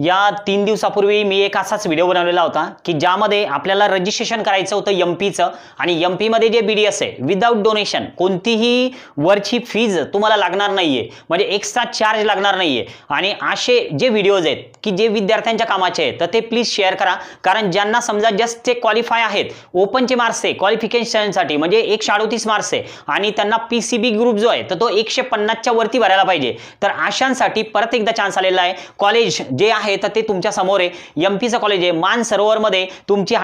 या तीन दिवसापूर्वी मी एक असाच व्हिडिओ बनवलेला होता की ज्यामध्ये आपल्याला रजिस्ट्रेशन करायचं होतं एम पीचं आणि एम पीमध्ये जे बी डी एस आहे विदाऊट डोनेशन कोणतीही वरची फीज तुम्हाला लागणार नाही आहे म्हणजे एक्स्ट्रा चार्ज लागणार नाही आहे आणि असे जे व्हिडिओज आहेत की जे विद्यार्थ्यांच्या कामाचे आहेत तर ते प्लीज शेअर करा कारण ज्यांना समजा जस्ट ते क्वालिफाय आहेत ओपनचे मार्क्स आहे क्वालिफिकेशनसाठी म्हणजे एकशे अडोतीस मार्क्स आहे आणि त्यांना पी सी बी ग्रुप जो आहे तर तो एकशे पन्नासच्या वरती भरायला पाहिजे तर अशांसाठी परत एकदा चान्स आलेला आहे कॉलेज जे आहे आहे तर ते तुमच्या समोर आहे एम पीचं कॉलेज आहे मान मध्ये तुमची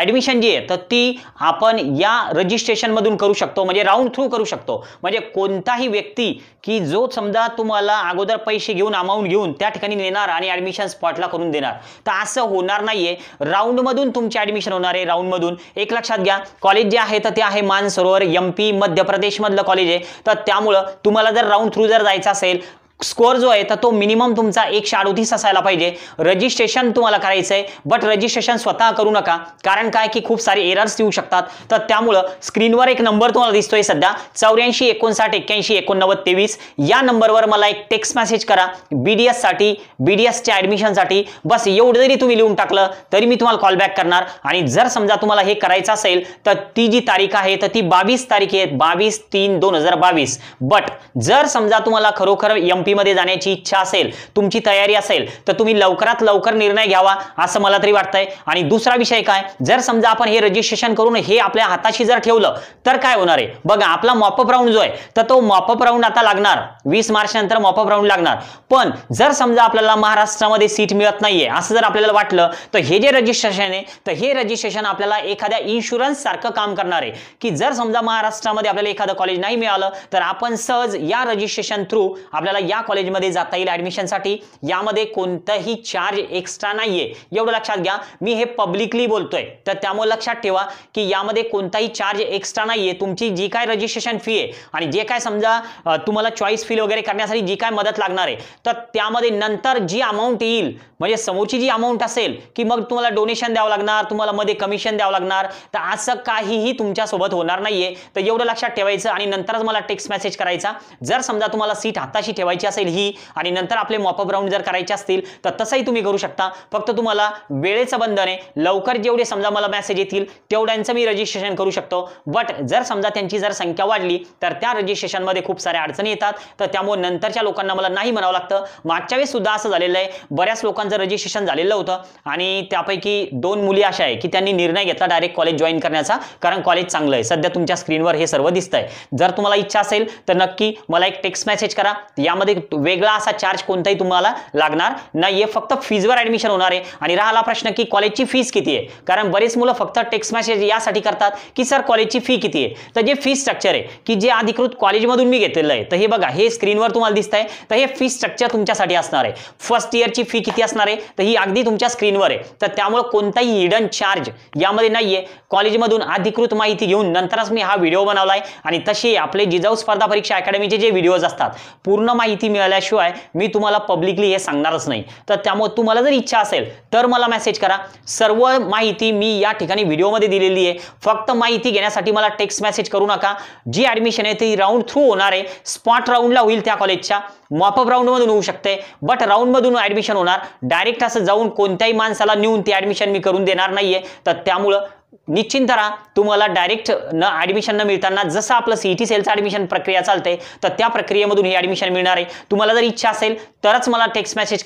ऍडमिशन जी आहे तर ती आपण या मधून करू शकतो म्हणजे राऊंड थ्रू करू शकतो म्हणजे कोणताही व्यक्ती की जो समजा तुम्हाला अगोदर पैसे घेऊन अमाऊंट घेऊन त्या ठिकाणी नेणार आणि ऍडमिशन स्पॉटला करून देणार तर असं होणार नाहीये राऊंडमधून तुमची ऍडमिशन होणार आहे मधून एक लक्षात घ्या कॉलेज जे आहे तर ते आहे मान एम पी मध्य मधलं कॉलेज आहे तर त्यामुळं तुम्हाला जर राऊंड थ्रू जर जायचं असेल स्कोअर जो आहे तर तो मिनिमम तुमचा एकशे अडोतीस असायला पाहिजे रजिस्ट्रेशन तुम्हाला करायचं आहे बट रजिस्ट्रेशन स्वतः करू नका कारण काय की खूप सारे एरर्स येऊ शकतात तर त्यामुळं स्क्रीनवर एक नंबर तुम्हाला दिसतोय सध्या चौऱ्याऐंशी एकोणसाठ एक्क्याऐंशी एकोणनव्वद तेवीस या नंबरवर मला एक टेक्स्ट मेसेज करा बी डी एससाठी बी डी एसच्या ॲडमिशनसाठी बस एवढं जरी तुम्ही लिहून टाकलं तरी मी तुम्हाला कॉलबॅक करणार आणि जर समजा तुम्हाला हे करायचं असेल तर ती जी तारीख आहे तर ती बावीस तारीख आहे बावीस तीन दोन हजार बावीस बट जर समजा तुम्हाला खरोखर एम मध्ये जाण्याची इच्छा असेल तुमची तयारी असेल तर तुम्ही लवकरात लवकर निर्णय घ्यावा असं मला तरी वाटतंय आणि दुसरा विषय काय जर समजा आपण हे रजिस्ट्रेशन करून हे आपल्या हाताशी जर ठेवलं तर काय होणार आहे बघा आपला मॉपअप राऊंड जो आहे तर तो मॉपअप राऊंड आता लागणार वीस मार्च नंतर मॉपअप राऊंड लागणार पण जर समजा आपल्याला महाराष्ट्रामध्ये सीट मिळत नाहीये असं जर आपल्याला वाटलं तर हे जे रजिस्ट्रेशन आहे तर हे रजिस्ट्रेशन आपल्याला एखाद्या इन्शुरन्स सारखं काम करणार आहे की जर समजा महाराष्ट्रामध्ये आपल्याला एखादं कॉलेज नाही मिळालं तर आपण सहज या रजिस्ट्रेशन थ्रू आपल्याला या या कॉलेजमध्ये जाता येईल ॲडमिशनसाठी यामध्ये कोणताही चार्ज एक्स्ट्रा नाही आहे एवढं लक्षात घ्या मी हे पब्लिकली बोलतोय तर त्यामुळे लक्षात ठेवा की यामध्ये कोणताही चार्ज एक्स्ट्रा नाही तुमची जी काय रजिस्ट्रेशन फी आहे आणि जे काय समजा तुम्हाला चॉईस फील वगैरे करण्यासाठी जी काय मदत लागणार आहे तर त्यामध्ये नंतर जी अमाऊंट येईल म्हणजे समोरची जी अमाऊंट असेल की मग तुम्हाला डोनेशन द्यावं लागणार तुम्हाला मध्ये कमिशन द्यावं लागणार तर असं काहीही तुमच्यासोबत होणार नाहीये तर एवढं लक्षात ठेवायचं आणि नंतरच मला टेक्स्ट मेसेज करायचा जर समजा तुम्हाला सीट हाताशी ठेवायची असेल ही आणि नंतर आपले मॉपअप राऊंड जर करायचे असतील तर तसंही तुम्ही करू शकता फक्त तुम्हाला वेळेचं बंधन आहे लवकर जेवढे समजा मला मेसेज येतील तेवढ्यांचं मी रजिस्ट्रेशन करू शकतो बट जर समजा त्यांची जर संख्या वाढली तर त्या रजिस्ट्रेशनमध्ये खूप साऱ्या अडचणी येतात तर त्यामुळे नंतरच्या लोकांना मला नाही म्हणावं लागतं मागच्या वेळेस सुद्धा असं झालेलं आहे बऱ्याच लोकांचं रजिस्ट्रेशन झालेलं होतं आणि त्यापैकी दोन मुली अशा आहे की त्यांनी निर्णय घेतला डायरेक्ट कॉलेज जॉईन करण्याचा कारण कॉलेज चांगलं आहे सध्या तुमच्या स्क्रीनवर हे सर्व दिसतंय जर तुम्हाला इच्छा असेल तर नक्की मला एक टेक्स्ट मेसेज करा यामध्ये वेगळा असा चार्ज कोणताही तुम्हाला लागणार नाही फक्त फीजवर ऍडमिशन होणार आहे आणि राहिला प्रश्न की कॉलेजची फीस किती आहे कारण बरेच मुलं फक्त टेक्स्ट मेसेज यासाठी करतात की सर कॉलेजची फी किती आहे तर जे फी स्ट्रक्चर आहे की जे अधिकृत कॉलेजमधून मी घेतलेलं आहे तर हे बघा हे स्क्रीनवर तुम्हाला दिसत आहे तर हे फी स्ट्रक्चर तुमच्यासाठी असणार आहे फर्स्ट इयरची फी किती असणार आहे तर ही अगदी तुमच्या स्क्रीनवर आहे तर त्यामुळे कोणताही हिडन चार्ज यामध्ये नाही आहे कॉलेजमधून अधिकृत माहिती घेऊन नंतरच मी हा व्हिडिओ बनवलाय आणि तशी आपले जिजाऊ स्पर्धा परीक्षा अकॅडमीचे जे व्हिडिओज असतात पूर्ण माहिती माहिती मिळाल्याशिवाय मी तुम्हाला पब्लिकली हे सांगणारच नाही तर त्यामुळे तुम्हाला जर इच्छा असेल तर मला मेसेज करा सर्व माहिती मी या ठिकाणी व्हिडिओमध्ये दिलेली आहे फक्त माहिती घेण्यासाठी मला टेक्स्ट मेसेज करू नका जी ॲडमिशन आहे ती राऊंड थ्रू होणार आहे स्पॉट राऊंडला होईल त्या कॉलेजच्या मॉपअप राऊंडमधून होऊ शकते बट राऊंडमधून ॲडमिशन होणार डायरेक्ट असं जाऊन कोणत्याही माणसाला नेऊन ती ॲडमिशन मी करून देणार नाही तर त्यामुळं निश्चिंत राहा तुम्हाला डायरेक्ट न ॲडमिशन न मिळताना जसं आपलं सी टी सेलचं ॲडमिशन प्रक्रिया चालते तर त्या प्रक्रियेमधून ही ॲडमिशन मिळणार आहे तुम्हाला जर इच्छा असेल तरच मला टेक्स्ट मेसेज